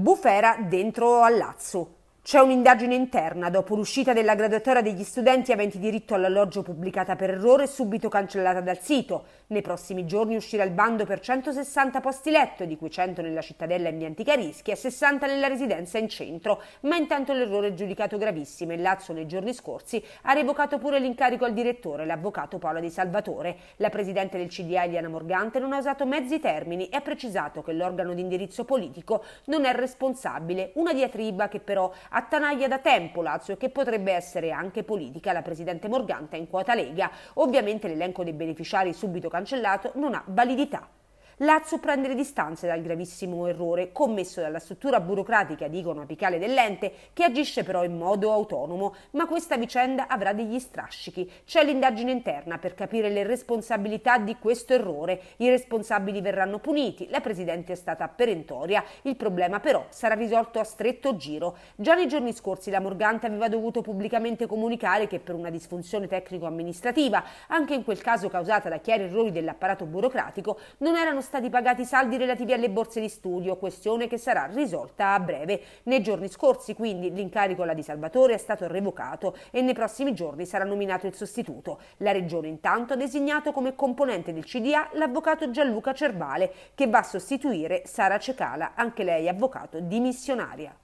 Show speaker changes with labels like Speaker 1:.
Speaker 1: bufera dentro al Lazio. C'è un'indagine interna dopo l'uscita della graduatoria degli studenti aventi diritto all'alloggio pubblicata per errore e subito cancellata dal sito. Nei prossimi giorni uscirà il bando per 160 posti letto, di cui 100 nella cittadella in via Antica Rischi e 60 nella residenza in centro. Ma intanto l'errore è giudicato gravissimo e Lazzo nei giorni scorsi ha revocato pure l'incarico al direttore, l'avvocato Paola Di Salvatore. La presidente del CDA Eliana Morgante non ha usato mezzi termini e ha precisato che l'organo di indirizzo politico non è responsabile. Una diatriba che però ha attanaglia da tempo Lazio e che potrebbe essere anche politica. La Presidente Morgante è in quota Lega. Ovviamente l'elenco dei beneficiari subito cancellato non ha validità. Lazio prende le distanze dal gravissimo errore commesso dalla struttura burocratica di icona apicale dell'ente che agisce però in modo autonomo, ma questa vicenda avrà degli strascichi. C'è l'indagine interna per capire le responsabilità di questo errore, i responsabili verranno puniti, la Presidente è stata perentoria, il problema però sarà risolto a stretto giro. Già nei giorni scorsi la Morgante aveva dovuto pubblicamente comunicare che per una disfunzione tecnico-amministrativa, anche in quel caso causata da chiari errori dell'apparato burocratico, non erano stati stati pagati i saldi relativi alle borse di studio, questione che sarà risolta a breve. Nei giorni scorsi, quindi, l'incarico alla Di Salvatore è stato revocato e nei prossimi giorni sarà nominato il sostituto. La Regione intanto ha designato come componente del CDA l'avvocato Gianluca Cervale, che va a sostituire Sara Cecala, anche lei avvocato dimissionaria.